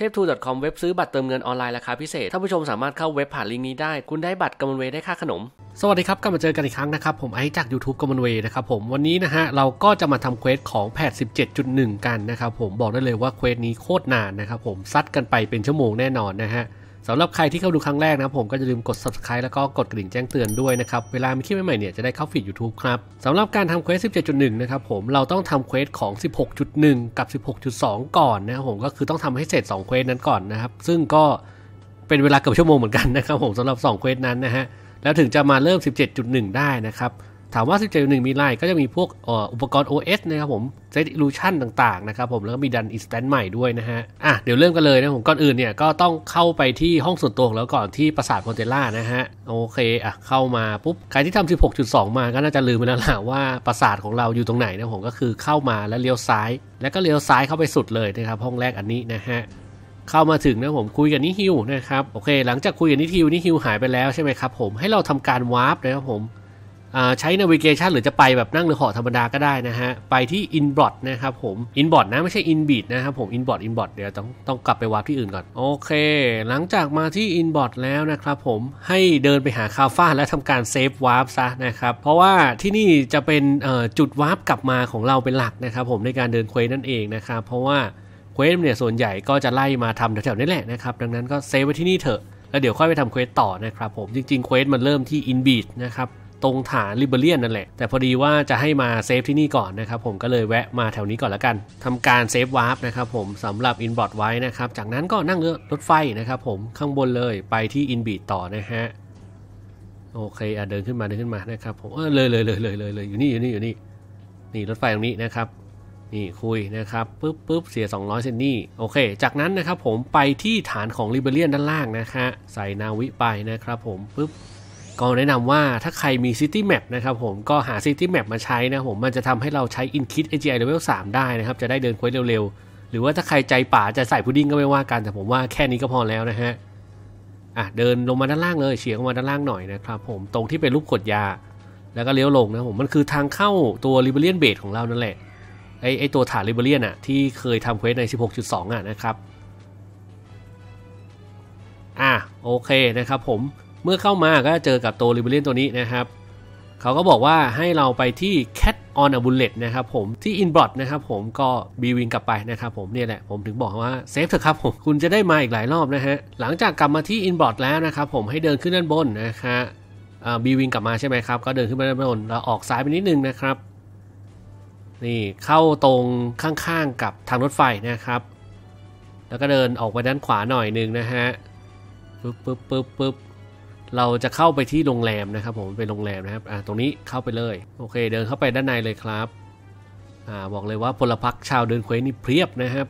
t ท p e 2คอมเว็บซื้อบัตรเติมเงินออนไลน์ราคาพิเศษท่านผู้ชมสามารถเข้าเว็บผ่านลิงก์นี้ได้คุณได้บัตรกมนเวได้ค่าขนม สวัสดีครับ กลับมาเจอกันอีกครั้งนะครับ ผมไอจาก YouTube กมนเวนะครับผม วันนี้นะฮะ เราก็จะมาทำเควสของแพน17.1 กันนะครับผมบอกได้เลยว่าเควสนี้โคตรนานนะครับผมซัดกันไปเป็นชั่วโมงแน่นอนนะฮะสำหรับใครที่เข้าดูครั้งแรกนะผมก็จะลืมกด subscribe แล้วก็กดกระดิ่งแจ้งเตือนด้วยนะครับเวลามีคลิปใหม่ๆเนี่ยจะได้เข้าฟีด YouTube ครับสำหรับการทำเควส17.1 นะครับผมเราต้องทำเควสของ 16.1 กับ 16.2 ก่อนนะครับผมก็คือต้องทำให้เสร็จ 2เควสนั้นก่อนนะครับ ซึ่งก็เป็นเวลาเกือบชั่วโมงเหมือนกันนะครับผมสำหรับ2เควสนั้นนะฮะแล้วถึงจะมาเริ่ม 17.1 ได้นะครับถามว่า 17.1 มีไะไร ก็จะมีพวกอุปกรณ์ OS นะครับผม Set Illusion ต่าง ๆ นะครับผม แล้วก็มีดัน Instant ใหม่ด้วยนะฮะ อ่ะ เดี๋ยวเริ่มกันเลยนะผม ก่อนอื่นเนี่ยก็ต้องเข้าไปที่ห้องส่วนตัวของเราก่อนที่ปราสาทโพเทล่านะฮะ โอเค อ่ะ เข้ามาปุ๊บ ใครที่ทำ 16.2 มา ก็น่าจะลืมไปแล้วล่ะว่าปราสาทของเราอยู่ตรงไหนนะผม ก็คือเข้ามาแล้วเลี้ยวซ้าย แล้วก็เลี้ยวซ้ายเข้าไปสุดเลยนะครับห้องแรกอันนี้นะฮะ เข้ามาถึงนะผมคุยกับนิฮิวนะครับ โอเค หลังจากคุยกับนิฮิวนิฮิวหายไปแล้วใช่ไหมครับผมให้เราทำการวาร์ปนะครับผมใช้นาวิเกชันหรือจะไปแบบนั่งเรือเหาะธรรมดาก็ได้นะฮะ ไปที่ i n b o t นะครับ ผม i n b o t นะไม่ใช่ inbeat นะครับผม i n b o t i n b o t เดี๋ยวต้องต้องกลับไปวาร์ปที่อื่นก่อน โอเค หลังจากมาที่ i n b o t แล้วนะครับผมให้เดินไปหาคาฟ้าและทำการเซฟวาร์ปซะนะครับ เพราะว่าที่นี่จะเป็นจุดวาร์ปกลับมาของเราเป็นหลักนะครับผมในการเดินเควสนั่นเองนะครับเพราะว่าเควสเนี่ยส่วนใหญ่ก็จะไล่มาทำแถวๆนี้แหละนะครับดังนั้นก็เซฟไว้ที่นี่เถอะแล้วเดี๋ยวค่อยไปทำเควสต่อนะครับ ผมจริงๆเควสมันเริ่มที่ Inbeat นะครับตรงฐานริเบเรียนนั่นแหละ แต่พอดีว่าจะให้มาเซฟที่นี่ก่อนนะครับ ผมก็เลยแวะมาแถวนี้ก่อนละกัน ทำการเซฟวาร์ปนะครับผมสำหรับอินบอร์ดไว้นะครับจากนั้นก็นั่งเรือรถไฟนะครับผมข้างบนเลยไปที่อินบีต่อนะฮะโอเคอ่ะเดินขึ้นมาเดินขึ้นมานะครับผมเออเลยเลยเลยเลยเลยเลยอยู่นี่อยู่นี่อยู่นี่นี่รถไฟตรงนี้นะครับ นี่คุยนะครับปุ๊บปุ๊บเสีย 200 เซนนี่โอเค จากนั้นนะครับผมไปที่ฐานของริเบเรียนด้านล่างนะฮะใส่นาวิไปนะครับผมปุ๊บก็แนะนำว่าถ้าใครมี City Map นะครับผมก็หา City Map มาใช้นะผม มันจะทำให้เราใช้ InKit AGI Level 3 ได้นะครับ จะได้เดินควสเร็วๆ หรือว่าถ้าใครใจป่าจะใส่พุดดิ้งก็ไม่ว่ากัน แต่ผมว่าแค่นี้ก็พอแล้วนะฮะอ่ะเดินลงมาด้านล่างเลยเฉียงลงมาด้านล่างหน่อยนะครับผมตรงที่เป็นรูปขดยาแล้วก็เลี้ยวลงนะผม มันคือทางเข้าตัว r i b e l l i o n b a s ดของเรานั่นแหละไอไอตัวฐาน r i b e เล i ย n อ่ะที่เคยทำเควสใน16.2อ่ะนะครับอ่ะโอเคนะครับผมเมื่อเข้ามาก็เจอกับตัวริเบเลียนตัวนี้นะครับ เขาก็บอกว่าให้เราไปที่ Cat on a Bullet นะครับผมที่ Inbot นะครับผมก็บีวิงกลับไปนะครับ ผมเนี่ยแหละผมถึงบอกว่าเซฟเถอะครับผมคุณจะได้มาอีกหลายรอบนะฮะหลังจากกลับมาที่ Inbot แล้วนะครับผมให้เดินขึ้นด้านบนนะฮะบีวิงกลับมาใช่ไหมครับก็เดินขึ้นไปด้านบนแล้วออกซ้ายไปนิดนึงนะครับนี่เข้าตรงข้างๆกับทางรถไฟนะครับ แล้วก็เดินออกไปด้านขวาหน่อยนึงนะฮะปึ๊บปึ๊บปึ๊บปึ๊บเราจะเข้าไปที่โรงแรมนะครับผมเป็นโรงแรมนะครับอ่าตรงนี้เข้าไปเลยโอเค เดินเข้าไปด้านในเลยครับอ่าบอกเลยว่าพลพรรคชาวเดินเควสนี่เพียบนะครับ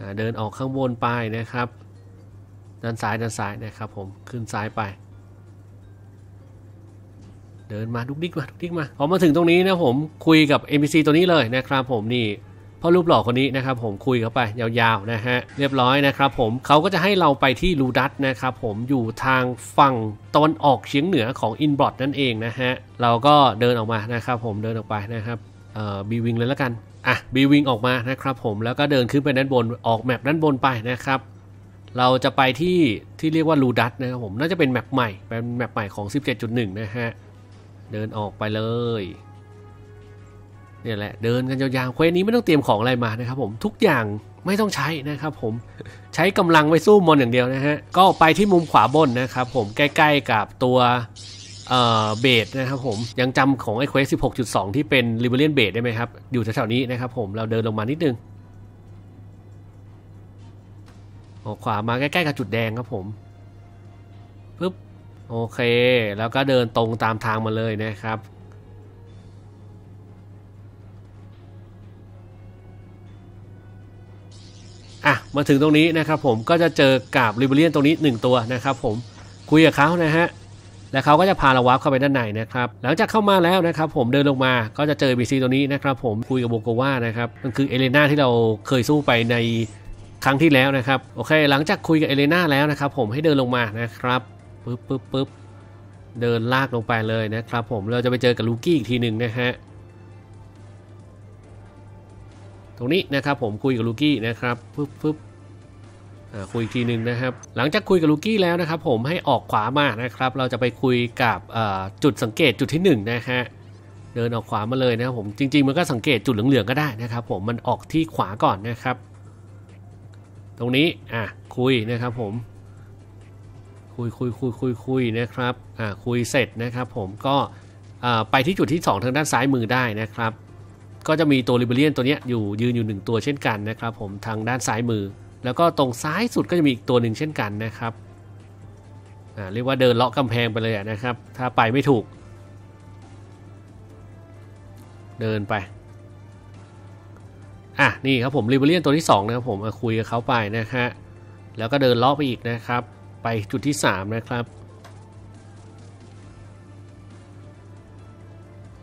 อ่าเดินออกข้างบนไปนะครับด้านซ้ายด้านซ้ายนะครับ ผมขึ้นซ้ายไป เดินมาดุกดิกมาดุกดิกมาพอมาถึงตรงนี้นะผมคุยกับ NPC ตัวนี้เลยนะครับผมนี่พ่อรูปหล่อคนนี้นะครับผมคุยเข้าไปยาวๆนะฮะเรียบร้อยนะครับผมเขาก็จะให้เราไปที่ลูดัสนะครับผมอยู่ทางฝั่งตะวันออกเฉียงเหนือของอินบอดนั่นเองนะฮะเราก็เดินออกมานะครับผมเดินออกไปนะครับเอ่อบีวิงเลยละกันอ่ะบีวิงออกมานะครับผมแล้วก็เดินขึ้นไปด้านบนออกแมปด้านบนไปนะครับเราจะไปที่ที่เรียกว่าลูดัสนะครับผมน่าจะเป็นแมปใหม่เป็นแมปใหม่ของ 17.1นะฮะเดินออกไปเลยเนี่ยแหละเดินกันยาวๆเควสนี้ไม่ต้องเตรียมของอะไรมานะครับ ผมทุกอย่างไม่ต้องใช้นะครับผมใช้กำลังไปสู้มอนอย่างเดียวนะฮะก็ไปที่มุมขวาบนนะครับผมใกล้ ๆ กับตัวเอ่อเบดนะครับผมยังจำของไอ้เควส 16.2 ที่เป็นริเบเลียนเบดได้ไหมครับอยู่แถวๆนี้นะครับ ผมเราเดินลงมานิดนึงขวามาใกล้ ๆ กับจุดแดงครับผมปึ๊บโอเค แล้วก็เดินตรงตามทางมาเลยนะครับ่ะมาถึงตรงนี้นะครับผมก็จะเจอกับริเบเลียนตรงนี้ 1 ตัวนะครับผมคุยกับเขานะฮะ แล้วเขาก็จะพาเราวาร์ปเข้าไปด้านในนะครับหลังจากเข้ามาแล้วนะครับ ผมเดินลงมาก็จะเจอบีซีตัวนี้นะครับ ผมคุยกับโบโกว่านะครับมันคือเอเลนาที่เราเคยสู้ไปในครั้งที่แล้วนะครับ โอเคหลังจากคุยกับเอเลนาแล้วนะครับ ผมให้เดินลงมานะครับปึ๊บปึ๊บปึ๊บเดินลากลงไปเลยนะครับ ผมเราจะไปเจอกับลูกี้อีกทีหนึ่งนะฮะตรงนี้นะครับผมคุยกับลูกี้นะครับปึ๊บปึ๊บคุยอีกทีหนึ่งนะครับ หลังจากคุยกับลูกี้แล้วนะครับผมให้ออกขวามานะครับ เราจะไปคุยกับจุดสังเกตจุดที่1นะฮะเดินออกขวามาเลยนะครับ ผมจริงๆมันก็สังเกตจุดเหลืองๆก็ได้นะครับ ผมมันออกที่ขวาก่อนนะครับ ตรงนี้อ่ะคุยนะครับผม คุยคุยคุยคุยคุยนะครับอ่ะคุยเสร็จนะครับ ผมก็ไปที่จุดที่ 2 ทางด้านซ้ายมือได้นะครับก็จะมีตัวริเบเลียนตัวนี้อยู่ยืนอยู่หนึ่งตัวเช่นกันนะครับ ผมทางด้านซ้ายมือ แล้วก็ตรงซ้ายสุดก็จะมีอีกตัวหนึ่งเช่นกันนะครับเรียกว่าเดินเลาะกำแพงไปเลยนะครับ ถ้าไปไม่ถูก เดินไปอ่ะนี่ครับผมริเบเลียนตัวที่2นะครับผมมาคุยกับเขาไปนะฮะแล้วก็เดินเลาะไปอีกนะครับ ไปจุดที่ 3 นะครับ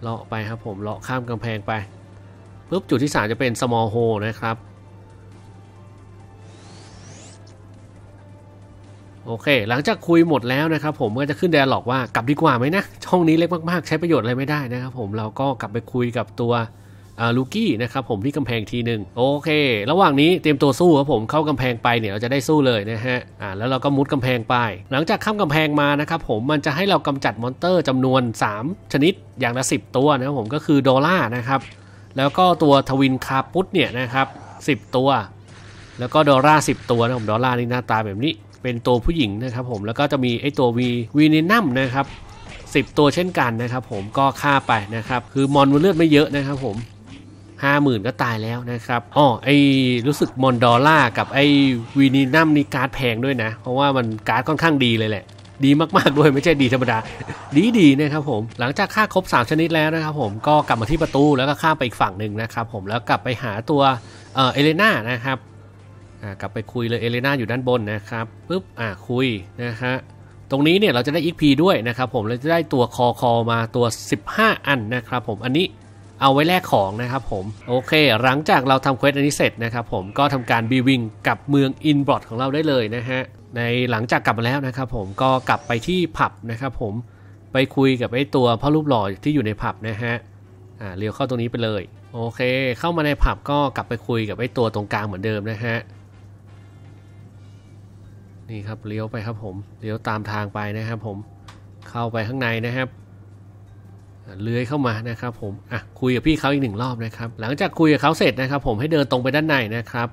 เลาะไปครับผมเลาะข้ามกำแพงไปปุ๊บจุดที่ 3 จะเป็น small hole นะครับ โอเคหลังจากคุยหมดแล้วนะครับ ผมก็จะขึ้นแดร์ห็อกว่ากลับดีกว่าไหมนะ ช่องนี้เล็กมากๆใช้ประโยชน์อะไรไม่ได้นะครับผมเราก็กลับไปคุยกับตัวลูกี้นะครับ ผมที่กำแพงทีหนึ่งโอเค ระหว่างนี้เตรียมตัวสู้ครับผมเข้ากำแพงไปเนี่ยเราจะได้สู้เลยนะฮะอ่าแล้วเราก็มุดกำแพงไป หลังจากข้ามกำแพงมานะครับ ผมมันจะให้เรากำจัดมอนเตอร์จำนวน 3 ชนิดอย่างละ10 ตัวนะครับผมก็คือดอลล่านะครับแล้วก็ตัวทวินคาปุตเนี่ยนะครับ 10 ตัว แล้วก็ดอลลาร์1ตัวนะผมดอลลาร์นี่หน้าตาแบบนี้เป็นตัวผู้หญิงนะครับผมแล้วก็จะมีไอตัววีวีนนัมนะครับ10 ตัวเช่นกันนะครับผมก็ฆ่าไปนะครับ คือมอนมันเลือดไม่เยอะนะครับผม 50,000ก็ตายแล้วนะครับอ๋อไอรู้สึกมอนดอล่ากับไอวีนินัมนี่การ์ดแพงด้วยนะ เพราะว่ามันการ์ดค่อนข้างดีเลยแหละดีมากๆด้วยไม่ใช่ดีธรรมดาดีดีนะครับผม หลังจากฆ่าครบ 3 ชนิดแล้วนะครับผมก็กลับมาที่ประตูแล้วก็ข้ามไปอีกฝั่งหนึ่งนะครับผมแล้วกลับไปหาตัวเอเลน่านะครับกลับไปคุยเลยเอเลน่าอยู่ด้านบนนะครับปุ๊บอ่าคุยนะฮะตรงนี้เนี่ยเราจะได้พ p ด้วยนะครับผมเราจะได้ตัวคอคอมาตัว 15 อันนะครับผมอันนี้เอาไว้แลกของนะครับผม โอเคหลังจากเราทำเควสอันนี้เสร็จนะครับ ผมก็ทำการบีวิงกับเมืองอินบรอดของเราได้เลยนะฮะในหลังจากกลับมาแล้วนะครับผมก็กลับไปที่ผับนะครับ ผมไปคุยกับไอ้ตัวพ่อรูปหล่อที่อยู่ในผับนะฮะอ่าเลี้ยวเข้าตรงนี้ไปเลย โอเคเข้ามาในผับก็กลับไปคุยกับไอ้ตัวตรงกลางเหมือนเดิมนะฮะ นี่ครับเลี้ยวไปครับผมเลี้ยวตามทางไปนะครับ ผมเข้าไปข้างในนะครับเลื้อยเข้ามานะครับผม อ่ะ คุยกับพี่เขาอีกหนึ่งรอบนะครับ หลังจากคุยกับเขาเสร็จนะครับ ผม ให้เดินตรงไปด้านในนะครับ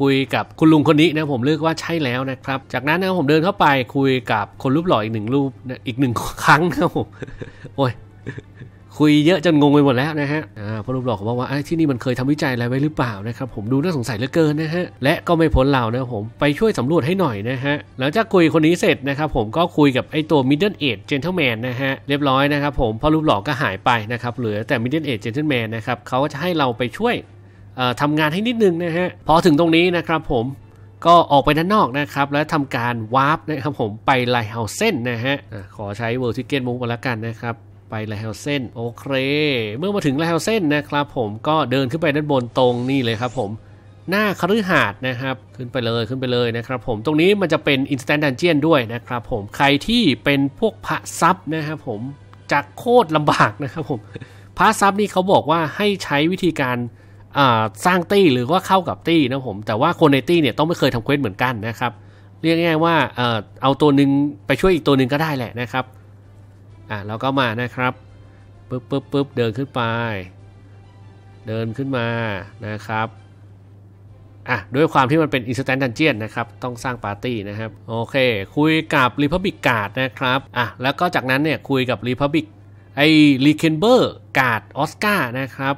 คุยกับคุณลุงคนนี้นะ ผมเลือกว่าใช่แล้วนะครับ จากนั้นนะผมเดินเข้าไปคุยกับคนรูปหล่ออีกหนึ่งรูปอีกหนึ่งครั้งครับผม โอ้ยคุยเยอะจนงงไปหมดแล้วนะฮะอ่าพระรูปหลอกบอกว่าที่นี่มันเคยทำวิจัยอะไรไว้หรือเปล่านะครับ ผมดูน่าสงสัยเหลือเกินนะฮะ และก็ไม่พ้นเรานะผมไปช่วยสำรวจให้หน่อยนะฮะ หลังจากคุยคนนี้เสร็จนะครับ ผมก็คุยกับไอ้ตัว m i d เดิลเอจเจนเทลแมนะฮะเรียบร้อยนะครับผมพอรูปหลอกก็หายไปนะครับเหลือแต่ m i d เดิลเอจเจนเทลแมนะครับเขาก็จะให้เราไปช่วยทำงานให้นิดนึงนะฮะพอถึงตรงนี้นะครับผมก็ออกไปด้านนอกนะครับแล้วทำการวาร์ปนะครับผมไปไลท์เฮาเซนนะฮะขอใช้เวอร์ทิเกนมุกไปแล้วกันนะครับไปแลเฮลเซนโอเค เมื่อมาถึงแลเฮลเซนนะครับ ผมก็เดินขึ้นไปด้านบนตรงนี่เลยครับ ผมหน้าคฤหาสน์นะครับ ขึ้นไปเลยขึ้นไปเลยนะครับผมตรงนี้มันจะเป็นอินสแตนดันเจียนด้วยนะครับ ผมใครที่เป็นพวกพระซับนะครับ ผมจะโคตรลำบากนะครับผมพระซับนี่เขาบอกว่าให้ใช้วิธีการสร้างตี้หรือว่าเข้ากับตี้นะผมแต่ว่าคนในตี้เนี่ยต้องไม่เคยทำเควสเหมือนกันนะครับ เรียกง่ายว่าเอาตัวหนึ่งไปช่วยอีกตัวหนึ่งก็ได้แหละนะครับอ่ะเราก็มานะครับปึ๊บปึ๊บปึ๊บเดินขึ้นไป เดินขึ้นมานะครับอ่ะด้วยความที่มันเป็น Instant Dungeon นะครับ ต้องสร้างปาร์ตี้นะครับโอเค คุยกับ Republic Guard นะครับอ่ะแล้วก็จากนั้นเนี่ยคุยกับ Republic ไอ้ r e k e บ b e r Guard Oscar นะครับ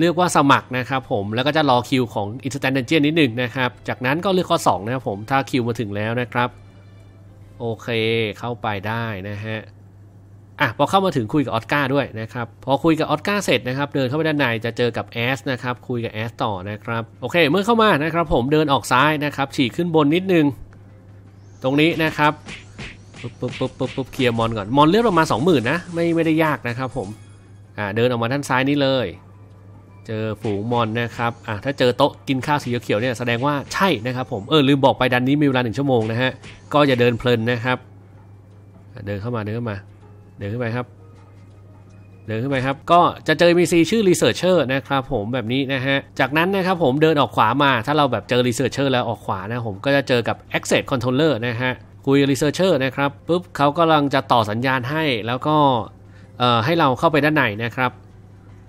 เรียกว่าสมัครนะครับผมแล้วก็จะรอคิวของ Instant Dungeon นิดหนึ่งนะครับ จากนั้นก็เลือกข้อ 2 นะครับผมถ้าคิวมาถึงแล้วนะครับ โอเค เข้าไปได้นะฮะอ่ะพอเข้ามาถึงคุยกับออสการ์ด้วยนะครับพอคุยกับออสการ์เสร็จนะครับเดินเข้าไปด้านในจะเจอกับแอสนะครับคุยกับแอสต่อนะครับโอเคเมื่อเข้ามานะครับผมเดินออกซ้ายนะครับฉีกขึ้นบนนิดนึง ตรงนี้นะครับปุ๊บปุ๊บปุ๊บปุ๊บปุ๊บเคลียร์มอนก่อนมอนเลือดประมาณสองหมื่นนะไม่ไม่ได้ยากนะครับ ผมอ่าเดินออกมาด้านซ้ายนี้เลย เจอฝูงมอนนะครับอ่าถ้าเจอโต๊ะกินข้าวสีเขียวเนี่ยแสดงว่าใช่นะครับผมเออลืมบอกไปดันนี้มีเวลาหนึ่งชั่วโมงนะฮะก็อย่าเดินเพลินนะครับ เดินเข้ามาเดินเข้ามาเดินขึ้นไปครับ เดินขึ้นไปครับ ก็จะเจอ NPC ชื่อ Researcher นะครับผมแบบนี้นะฮะ จากนั้นนะครับผมเดินออกขวามา ถ้าเราแบบเจอ Researcher แล้วออกขวานะผมก็จะเจอกับ Access Controller นะฮะ คุย Researcher นะครับ ปุ๊บ เขากำลังจะต่อสัญญาณให้ แล้วก็ให้เราเข้าไปด้านในนะครับ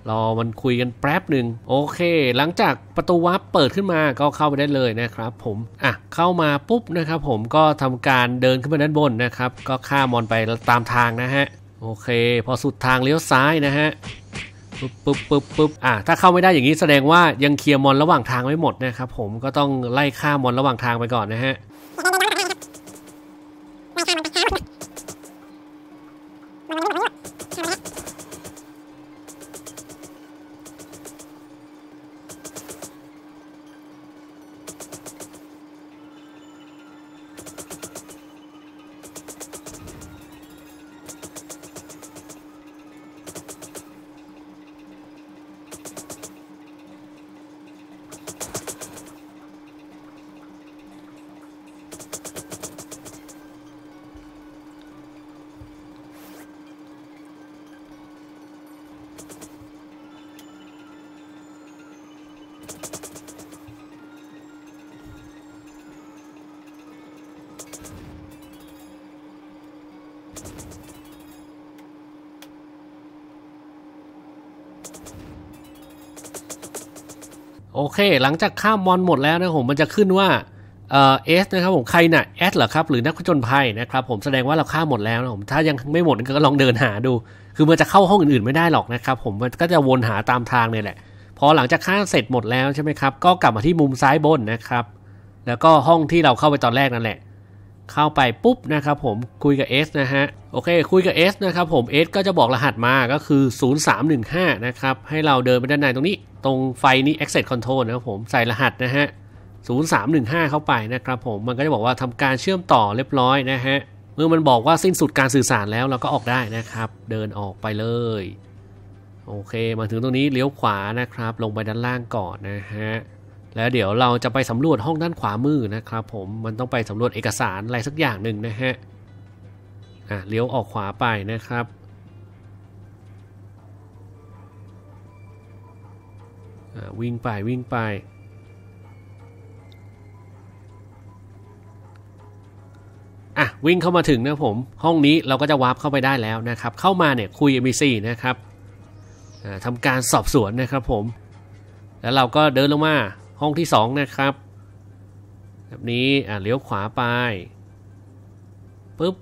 รอมันคุยกันแป๊บหนึ่งโอเคหลังจากประตูวัดเปิดขึ้นมาก็เข้าไปได้เลยนะครับผมอ่ะเข้ามาปุ๊บนะครับผมก็ทำการเดินขึ้นไปด้านบนนะครับก็ข้ามมอนไปตามทางนะฮะโอเค พอสุดทางเลี้ยวซ้ายนะฮะปุ๊บปุ๊บปุ๊บปุ๊บอ่ะถ้าเข้าไม่ได้อย่างนี้แสดงว่ายังเคลียร์มอนระหว่างทางไม่หมดนะครับผมก็ต้องไล่ข้ามอนระหว่างทางไปก่อนนะฮะโอเค หลังจากข้ามมอน หมดแล้วนะผมมันจะขึ้นว่า เอสนะครับ ผมใครนะ่ะเอสเหรอครับ หรือ นักผจญภัยนะครับผมแสดงว่าเราข้ามหมดแล้วนะผม ถ้ายังไม่หมดก็ลองเดินหาดู คือมันจะเข้าห้องอื่นๆ ไม่ได้หรอกนะครับผมมันก็จะวนหาตามทางเนี่ยแหละพอหลังจากข้างเสร็จหมดแล้วใช่ไหมครับ ก็กลับมาที่มุมซ้ายบนนะครับ แล้วก็ห้องที่เราเข้าไปตอนแรกนั่นแหละ เข้าไปปุ๊บนะครับผมคุยกับ S นะฮะ โอเคคุยกับ S นะครับผม S ก็จะบอกรหัสมาก็คือ 0315 นะครับ ให้เราเดินไปด้านในตรงนี้ ตรงไฟนี้ Access Control นะครับผมใส่รหัสนะฮะ 0315 เข้าไปนะครับผม มันก็จะบอกว่าทำการเชื่อมต่อเรียบร้อยนะฮะเมื่อมันบอกว่าสิ้นสุดการสื่อสารแล้วเราก็ออกได้นะครับเดินออกไปเลยโอเคมาถึงตรงนี้เลี้ยวขวานะครับ ลงไปด้านล่างก่อนนะฮะแล้วเดี๋ยวเราจะไปสำรวจห้องด้านขวามือนะครับ ผมมันต้องไปสำรวจเอกสารอะไรสักอย่างหนึ่งนะฮะอ่ะเลี้ยวออกขวาไปนะครับวิ่งไปวิ่งไปอ่ะวิ่งเข้ามาถึงนะผมห้องนี้เราก็จะวาร์ปเข้าไปได้แล้วนะครับ เข้ามาเนี่ยคุย MEC นะครับทำการสอบสวนนะครับผม แล้วเราก็เดินลงมาห้องที่ 2 นะครับ แบบนี้เลี้ยวขวาไปปุ๊บ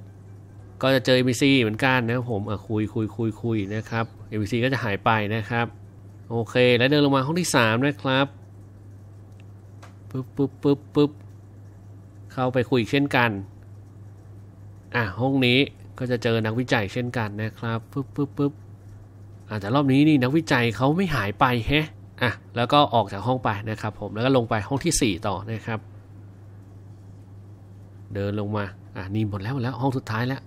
ก็จะเจอีซ c เหมือนกันนะครับผมคุยคุยคุยคุยนะครับีซ c ก็จะหายไปนะครับโอเคแล้วเดินลงมาห้องที่ 3 นะครับปุ๊บปุ๊บปุ๊บปุ๊บเข้าไปคุยเช่นกัน อ่ะห้องนี้ก็จะเจอนักวิจัยเช่นกันนะครับปุ๊บปุ๊บปุ๊บแต่รอบนี้นี่นักวิจัยเขาไม่หายไปแฮะอ่ะแล้วก็ออกจากห้องไปนะครับ ผม แล้วก็ลงไปห้องที่ 4 ต่อนะครับ เดินลงมาอ่ะนี่หมดแล้วหมดแล้วห้องสุดท้ายแล้ว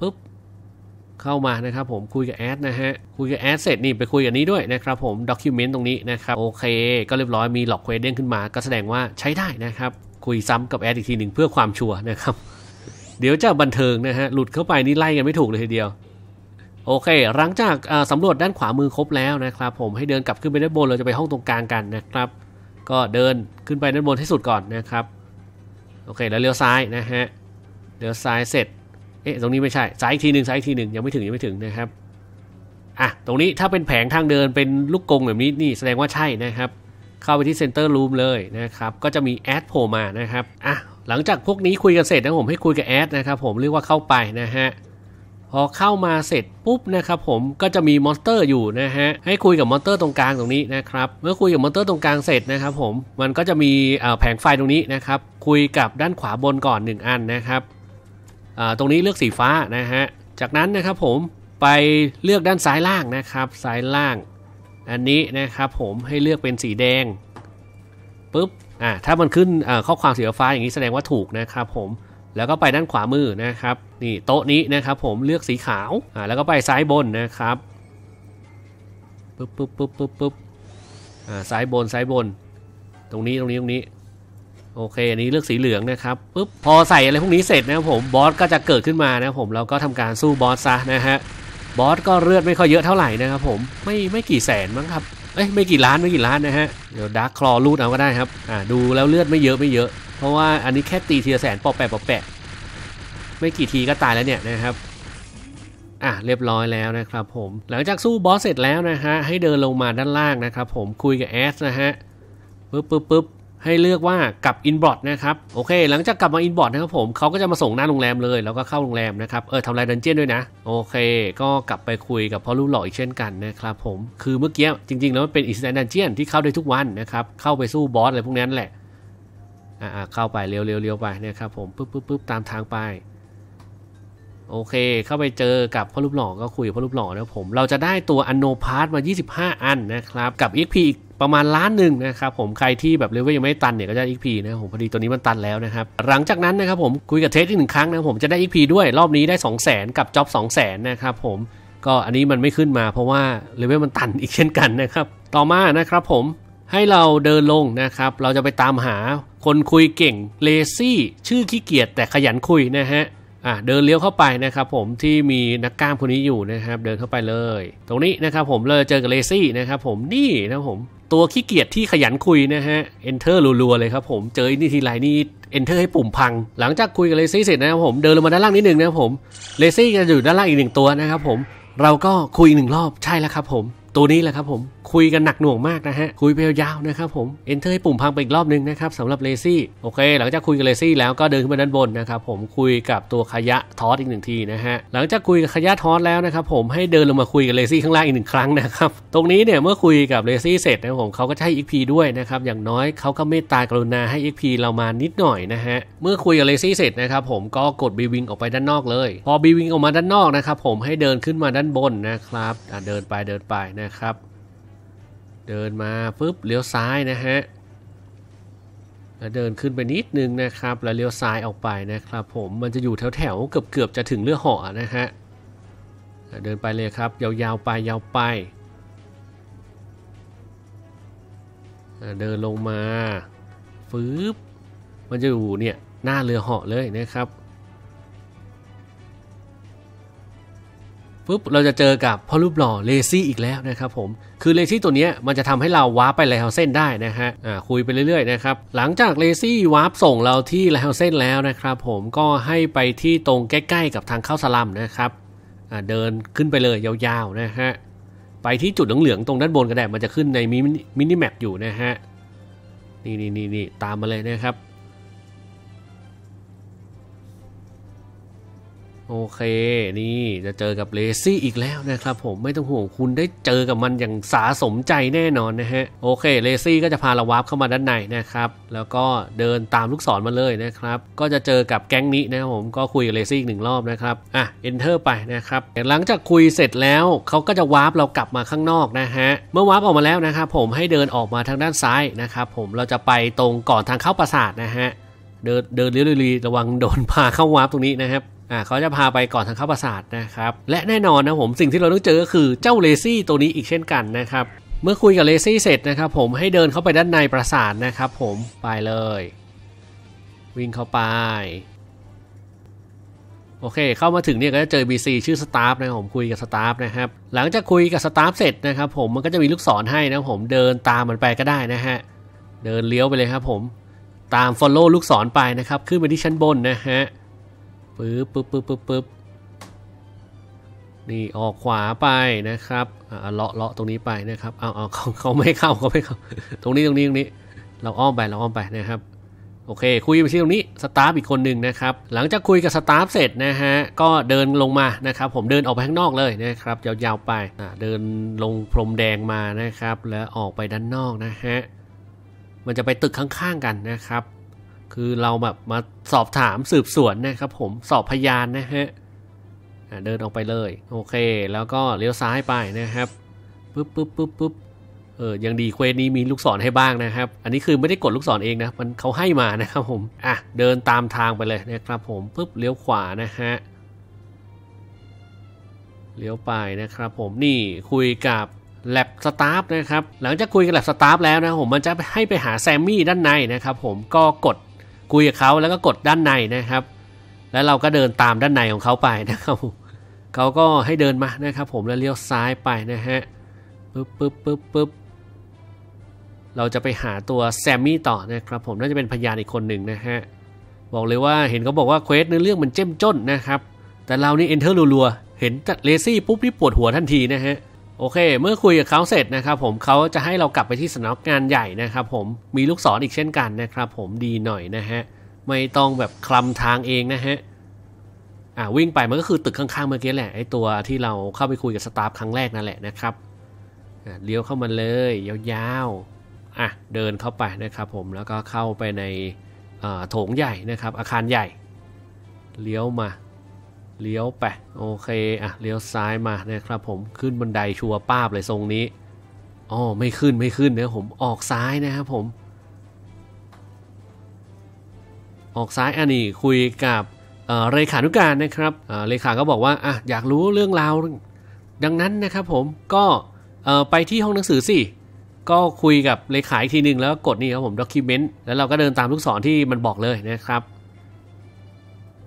ปุ๊บเข้ามานะครับ ผมคุยกับแอดนะฮะ คุยกับแอดเสร็จนี่ไปคุยกับนี้ด้วยนะครับ ผมด็อกิวเมนต์ตรงนี้นะครับโอเค ก็เรียบร้อยมีหลอกเควสเด้งขึ้นมา ก็แสดงว่าใช้ได้นะครับ คุยซ้ำกับแอดอีกทีหนึ่งเพื่อความชัวร์นะครับเดี๋ยวจะบันเทิงนะฮะหลุดเข้าไปนี่ไล่กันไม่ถูกเลยทีเดียวโอเค หลังจากสำรวจด้านขวามือครบแล้วนะครับ ผม ให้เดินกลับขึ้นไปด้านบนเราจะไปห้องตรงกลางกันนะครับ ก็เดินขึ้นไปด้านบนให้สุดก่อนนะครับ โอเค แล้วเลี้ยวซ้ายนะฮะ เลี้ยวซ้ายเสร็จ เอ๊ะ ตรงนี้ไม่ใช่ซ้ายอีกทีหนึ่งซ้ายอีกทีหนึ่งยังไม่ถึงยังไม่ถึงนะครับ อ่ะ ตรงนี้ถ้าเป็นแผงทางเดินเป็นลูกกงแบบนี้นี่แสดงว่าใช่นะครับ เข้าไปที่เซ็นเตอร์รูมเลยนะครับ ก็จะมีแอดโผล่มานะครับ อ่ะ หลังจากพวกนี้คุยกันเสร็จนะผมให้คุยกับแอดนะครับ ผมเรียกว่าเข้าไปนะฮะพอเข้ามาเสร็จปุ๊บนะครับผมก็จะมีมอนสเตอร์อยู่นะฮะให้คุยกับมอนสเตอร์ตรงกลางตรงนี้นะครับ เมื่อคุยกับมอนสเตอร์ตรงกลางเสร็จนะครับผมมันก็จะมีแผงไฟตรงนี้นะครับคุยกับด้านขวาบนก่อน 1 อันนะครับตรงนี้เลือกสีฟ้านะฮะจากนั้นนะครับผมไปเลือกด้านซ้ายล่างนะครับซ้ายล่าง อันนี้นะครับผมให้เลือกเป็นสีแดงปุ๊บอ่าถ้ามันขึ้นข้อความสีฟ้าอย่างนี้แสดงว่าถูกนะครับผมแล้วก็ไปด้านขวามือนะครับนี่โต๊ะนี้นะครับผมเลือกสีขาวอ่าแล้วก็ไปซ้ายบนนะครับปุ๊บปุ๊บปุ๊บปุ๊บปุ๊บอ่าซ้ายบนซ้ายบน ตรงนี้ตรงนี้ตรงนี้โอเค อันนี้เลือกสีเหลืองนะครับปุ๊บพอใส่อะไรพวกนี้เสร็จนะครับผมบอสก็จะเกิดขึ้นมานะครับผมเราก็ทำการสู้บอสซะนะฮะบอสก็เลือดไม่ค่อยเยอะเท่าไหร่นะครับผมไม่ไม่กี่แสนมั้งครับเอ้ยไม่กี่ล้านไม่กี่ล้านนะฮะเดี๋ยวดักคลอรูดเอาก็ได้ครับอ่าดูแล้วเลือดไม่เยอะไม่เยอะเพราะว่าอันนี้แค่ตีทีละแสนปอแปะปอแปะไม่กี่ทีก็ตายแล้วเนี่ยนะครับอ่ะเรียบร้อยแล้วนะครับผมหลังจากสู้บอสเสร็จแล้วนะฮะให้เดินลงมาด้านล่างนะครับผมคุยกับแอสนะฮะปึ๊บปึ๊บปึ๊บให้เลือกว่ากลับอินบอร์ดนะครับ โอเคหลังจากกลับมาอินบอร์ดนะครับผมเขาก็จะมาส่งหน้าโรงแรมเลยแล้วก็เข้าโรงแรม นะครับ เออทำลายดันเจี้ยนด้วยนะโอเค ก็กลับไปคุยกับพ่อลูกหล่ออีกเช่นกันนะครับผมคือเมื่อกี้จริงๆ แล้วมันเป็นอิสแตนดันเจี้ยนที่เข้าได้ทุกวันนะครับเข้าไปสู้บอสอะไรพวกนั้นแหละอ่าเข้าไปเร็วเรวเรวไปเนี่ยครับผมปุ๊บปุ๊บปุ๊บตามทางไป โอเคเข้าไปเจอกับพ่อรูปหล่อก็คุยกับพ่อรูปหล่อนะผมเราจะได้ตัวอโนพาร์ตมา 25 อันนะครับ กับอีกประมาณล้านหนึ่งนะครับผมใครที่แบบเลเวลยังไม่ตันเนี่ยก็จะอพีนะผมพอดีตัวนี้มันตันแล้วนะครับหลังจากนั้นนะครับผมคุยกับเทสอีกหนึ่งครั้งนะผมจะได้อพีด้วยรอบนี้ได้ 200,000กับจ็อบ200,000นะครับผมก็อันนี้มันไม่ขึ้นมา เพราะว่าเลเวลมันตันอีกเช่นกันนะครับต่อมานะครับผมให้เราเดินลงนะครับ เราจะไปตามหาคนคุยเก่งเลซี่ชื่อขี้เกียจแต่ขยันคุยนะฮะอ่ะเดินเลี้ยวเข้าไปนะครับผมที่มีนักกล้ามคนนี้อยู่นะครับ เดินเข้าไปเลย ตรงนี้นะครับ ผมเลยเจอกับเลซี่นะครับผมนี่นะผมตัวขี้เกียจที่ขยันคุยนะฮะเอนเตอร์รัวๆเลยครับผมเจอนี่ทีไรนี่เอนเตอร์ให้ปุ่มพัง หลังจากคุยกับเลซี่เสร็จนะครับผมเดินลงมาด้านล่างนิดนึงนะครับผมเลซี่จะอยู่ด้านล่างอีกหนึ่งตัวนะครับผมเราก็คุยหนึ่งรอบใช่แล้วครับผมตัวนี้แหละครับผมคุยกันหนักหน่วงมากนะฮะ คุยไปยาวๆนะครับผมเอนเตอร์ให้ปุ่มพังไปอีกรอบนึงนะครับสำหรับเลซี่โอเคหลังจากคุยกับเลซี่แล้วก็เดินขึ้นไปด้านบนนะครับผมคุยกับตัวขยะทอสอีกหนึ่งทีนะฮะหลังจากคุยกับขยะทอสแล้วนะครับผมให้เดินลงมาคุยกับเลซี่ข้างล่างอีกหนึ่งครั้งนะครับตรงนี้เนี่ยเมื่อคุยกับเลซี่เสร็จนะผมเขาก็ให้อีกพีด้วยนะครับอย่างน้อยเขาก็เมตตากรุณาให้อีกพีเรามานิดหน่อยนะฮะเมื่อคุยกับเลซี่เสร็จนะครับผมก็กดบีวิงออกไปด้านนอกเลยพอบีวิงออกมาด้านนอกนะครับ ผมให้เดินขึ้นมาด้านบนนะครับเดินไปเดินไปนะครับเดินมาปุ๊บเลี้ยวซ้ายนะฮะแล้วเดินขึ้นไปนิดนึงนะครับแล้วเลี้ยวซ้ายออกไปนะครับ ผมมันจะอยู่แถวแถวเกือบเกือบจะถึงเรือหาะนะฮะเดินไปเลยครับยาวๆไปยาวไปเดินลงมาฟืบมันจะอยู่เนี่ยหน้าเรือเหาะเลยนะครับปุ๊บเราจะเจอกับพ่อรูปหล่อเลซี่อีกแล้วนะครับผม คือเลซี่ตัวนี้มันจะทำให้เรา วาร์ปไปไลเฮาเส้นได้นะฮะ อ่าคุยไปเรื่อย ๆ นะครับ หลังจากเลซี่วาร์ปส่งเราที่ไลเฮาเส้นแล้วนะครับ ผมก็ให้ไปที่ตรงใกล้ๆ กับทางเข้าสลัมนะครับ อ่าเดินขึ้นไปเลยยาว ๆ นะฮะ ไปที่จุดเหลืองๆตรงด้านบนกระแดดมันจะขึ้นในมินิแมปอยู่นะฮะ นี่นี่นี่ตามมาเลยนะครับโอเค นี่จะเจอกับเลซี่อีกแล้วนะครับ ผมไม่ต้องห่วงคุณได้เจอกับมันอย่างสาสมใจแน่นอนนะฮะโอเคเลซี่ก็จะพาเราวาร์ปเข้ามาด้านในนะครับ แล้วก็เดินตามลูกศรมาเลยนะครับ ก็จะเจอกับแก๊งนี้นะผมก็คุยกับเลซี่อีกหนึ่งรอบนะครับอ่ะเอนเตอร์ไปนะครับหลังจากคุยเสร็จแล้วเขาก็จะวาร์ปเรากลับมาข้างนอกนะฮะเมื่อวาร์ปออกมาแล้วนะครับผมให้เดินออกมาทางด้านซ้ายนะครับผมเราจะไปตรงก่อนทางเข้าปราสาทนะฮะเดินเดินเรื่อยๆระวังโดนพาเข้าวาร์ปตรงนี้นะครับอ่าเขาจะพาไปก่อนทางเข้าปราสาทนะครับ และแน่นอนนะผมสิ่งที่เราต้องเจอก็คือเจ้าเลซี่ตัวนี้อีกเช่นกันนะครับเมื่อคุยกับเลซี่เสร็จนะครับ ผมให้เดินเข้าไปด้านในปราสาทนะครับ ผมไปเลย วิ่งเข้าไป โอเค เข้ามาถึงเนี่ยก็จะเจอ BC ชื่อสตาฟนะผมคุยกับสตาฟนะครับ หลังจากคุยกับสตาฟเสร็จนะครับ ผมมันก็จะมีลูกศรให้นะผมเดินตามมันไปก็ได้นะฮะเดินเลี้ยวไปเลยครับผมตาม Follow ลูกศรไปนะครับขึ้นไปที่ชั้นบนนะฮะปึ๊บปึ๊บปึ๊บปึ๊บปึ๊บนี่ออกขวาไปนะครับเลาะเลาะตรงนี้ไปนะครับ เอาเอาเขาเขาไม่เข้าเขาไม่เข้า ตรงนี้ ตรงนี้ตรงนี้ เราอ้อมไปเราอ้อมไปนะครับ โอเคคุยไปที่ตรงนี้ สตาฟอีกคนหนึ่งนะครับ หลังจากคุยกับสตาฟเสร็จนะฮะ ก็เดินลงมานะครับ ผมเดินออกไปข้างนอกเลยนะครับ ยาวๆไป เดินลงพรมแดงมานะครับ แล้วออกไปด้านนอกนะฮะ มันจะไปตึกข้างๆกันนะครับคือเราแบบมาสอบถามสืบสวนนะครับ ผมสอบพยานนะฮะเดินออกไปเลยโอเคแล้วก็เลี้ยวซ้ายไปนะครับปุ๊บปุ๊บปุ๊บปุ๊บเออยังดีเควสนี้มีลูกศรให้บ้างนะครับ อันนี้คือไม่ได้กดลูกศรเองนะมันเขาให้มานะครับผมอ่ะเดินตามทางไปเลยนะครับผมปุ๊บเลี้ยวขวานะฮะเลี้ยวไปนะครับผมนี่คุยกับแลบสตาฟนะครับหลังจากคุยกับ แลบสตาฟแล้วนะผมมันจะให้ไปหาแซมมี่ด้านในนะครับ ผมก็กดคุยกับเขาแล้วก็กดด้านในนะครับ แล้วเราก็เดินตามด้านในของเขาไปนะครับเขาก็ให้เดินมานะครับ ผมแล้วเลี้ยวซ้ายไปนะฮะปึ๊บปึ๊บปึ๊บปึ๊บเราจะไปหาตัวแซมมี่ต่อนะครับ ผมน่าจะเป็นพยานอีกคนหนึ่งนะฮะบอกเลยว่า เห็นเขาบอกว่าเควสในเรื่องมันเจ้มจ้นนะครับ แต่เรานี่เอนเทอร์รัว ๆ เห็นเลซี่ปุ๊บที่ปวดหัวทันทีนะฮะโอเค เมื่อคุยกับเขาเสร็จนะครับ ผมเขาจะให้เรากลับไปที่สนักงานใหญ่นะครับ ผม มีลูกศรออีกเช่นกันนะครับ ผมดีหน่อยนะฮะ ไม่ต้องแบบคลำทางเองนะฮะ อ่าวิ่งไปมันก็คือตึกข้างๆเมื่อกี้แหละไอตัวที่เราเข้าไปคุยกับสตาฟครั้งแรกนั่นแหละนะครับอ่าเลี้ยวเข้ามาเลยยาวๆ อ่ะเดินเข้าไปนะครับผมแล้วก็เข้าไปในโถงใหญ่นะครับ อาคารใหญ่เลี้ยวมาเลี้ยวไปโอเคอ่ะเลี้ยวซ้ายมานะครับผมขึ้นบันไดชัวป้าบเลยทรงนี้อ๋อไม่ขึ้นไม่ขึ้นเดี๋ยวผมออกซ้ายนะครับผม ออกซ้ายอันนี้คุยกับเลขานุการนะครับเลขาก็บอกว่าอ่ะอยากรู้เรื่องราวดังนั้นนะครับ ผมก็ไปที่ห้องหนังสือสิก็คุยกับเลขาอีกทีหนึ่งแล้วกดนี่ครับผมด็อกิเมนต์แล้วเราก็เดินตามลูกศรที่มันบอกเลยนะครับ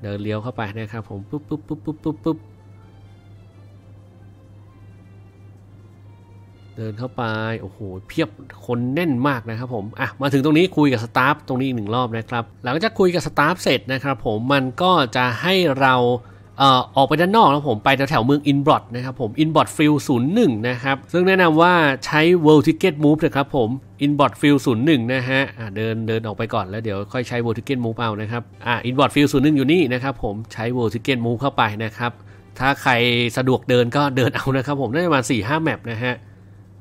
เดินเลี้ยวเข้าไปนะครับผมปุ๊บปุ๊บปุ๊บปุ๊บปุ๊บปุ๊บเดินเข้าไป โอ้โห เพียบคนแน่นมากนะครับผม อ่ะ มาถึงตรงนี้คุยกับสตาฟตรงนี้อีกหนึ่งรอบนะครับหลังจากคุยกับสตาฟเสร็จนะครับ ผมมันก็จะให้เราออกไปด้านนอกแล้วผมไปแถวๆเมืองอินบรอดนะครับผมอินบรอดฟิลศูนย์หนึ่งนะครับ ซึ่งแนะนำว่าใช้ World Ticket Move นะครับผมอินบอร์ดฟิลศูนย์หนึ่งนะฮะเดินเดินออกไปก่อนแล้วเดี๋ยวค่อยใช้ World Ticket Move เอานะครับอ่าอินบอร์ดฟิลศูนย์หนึ่งอยู่นี่นะครับผมใช้ World Ticket Move เข้าไปนะครับ ถ้าใครสะดวกเดินก็เดินเอานะครับผมได้ประมาณ4าแมปนะฮะ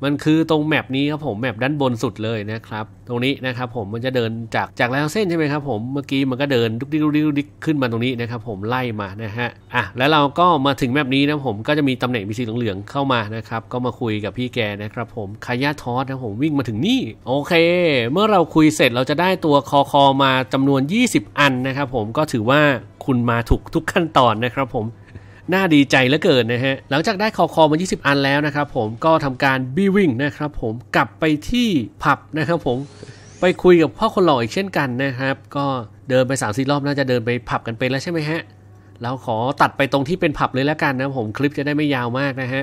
มันคือตรงแมปนี้ครับผมแมปด้านบนสุดเลยนะครับตรงนี้นะครับผมมันจะเดินจากจากแล้วเส้นใช่ไหมครับ ผมเมื่อกี้มันก็เดินดุกดิกดุกดิ๊ดิกขึ้นมาตรงนี้นะครับ ผมไล่มานะฮะอ่ะแล้วเราก็มาถึงแมปนี้นะผมก็จะมีตำแหน่งมีสีเหลืองเข้ามานะครับก็มาคุยกับพี่แกนะครับ ผมคายาทอสนะผมวิ่งมาถึงนี่ โอเค เมื่อเราคุยเสร็จเราจะได้ตัวคอคอมาจำนวน 20 อันนะครับผมก็ถือว่าคุณมาถูกทุกขั้นตอนนะครับผมน่าดีใจเหลือเกินนะฮะหลังจากได้คอคอมา 20 อันแล้วนะครับผมก็ทำการบีวิ่งนะครับผมกลับไปที่ผับนะครับผมไปคุยกับพ่อคนหล่ออีกเช่นกันนะครับ ก็เดินไป3ามสี่รอบน่าจะเดินไปผับกันไปแล้วใช่ไหมฮะเราขอตัดไปตรงที่เป็นผับเลยแล้วกันนะผมคลิปจะได้ไม่ยาวมากนะฮะ